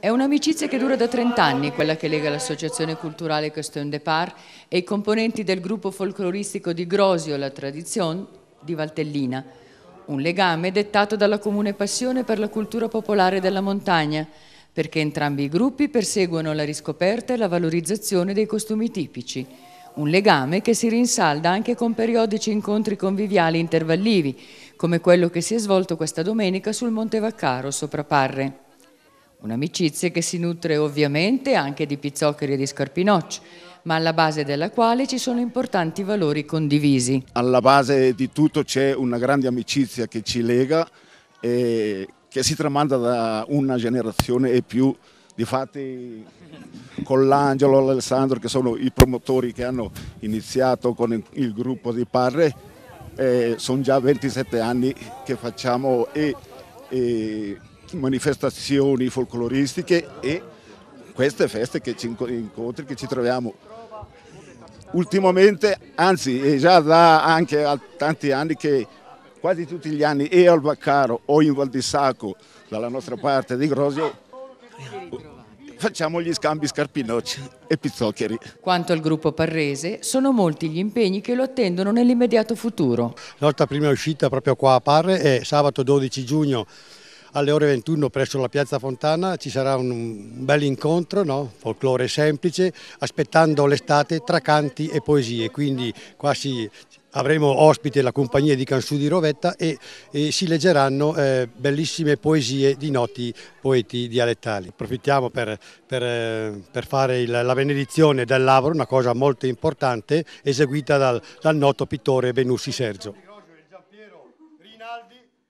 È un'amicizia che dura da 30 anni, quella che lega l'associazione culturale Question de Par e i componenti del gruppo folcloristico di Grosio La Tradizione di Valtellina. Un legame dettato dalla comune passione per la cultura popolare della montagna, perché entrambi i gruppi perseguono la riscoperta e la valorizzazione dei costumi tipici un legame che si rinsalda anche con periodici incontri conviviali intervallivi, come quello che si è svolto questa domenica sul Monte Vaccaro, sopra Parre. Un'amicizia che si nutre ovviamente anche di pizzoccheri e di scarpinocci, ma alla base della quale ci sono importanti valori condivisi. Alla base di tutto c'è una grande amicizia che ci lega e che si tramanda da una generazione e più. Difatti con l'Angelo, l'Alessandro che sono i promotori che hanno iniziato con il gruppo di Parre, eh, sono già 27 anni che facciamo e, e manifestazioni folcloristiche e queste feste, che ci incontri che ci troviamo ultimamente, anzi è già da anche tanti anni che quasi tutti gli anni e al Baccaro o in Val di Sacco, dalla nostra parte di Grosio, facciamo gli scambi scarpinocci e pizzoccheri. Quanto al gruppo Parrese, sono molti gli impegni che lo attendono nell'immediato futuro. La nostra prima uscita proprio qua a Parre è sabato 12 giugno alle ore 21 presso la Piazza Fontana ci sarà un bel incontro, no? folklore semplice, aspettando l'estate tra canti e poesie, quindi qua si, avremo ospite la compagnia di Cansù di Rovetta e, e si leggeranno eh, bellissime poesie di noti poeti dialettali. Approfittiamo per, per, eh, per fare il, la benedizione del Lavoro, una cosa molto importante, eseguita dal, dal noto pittore Venussi Sergio. Rinaldi.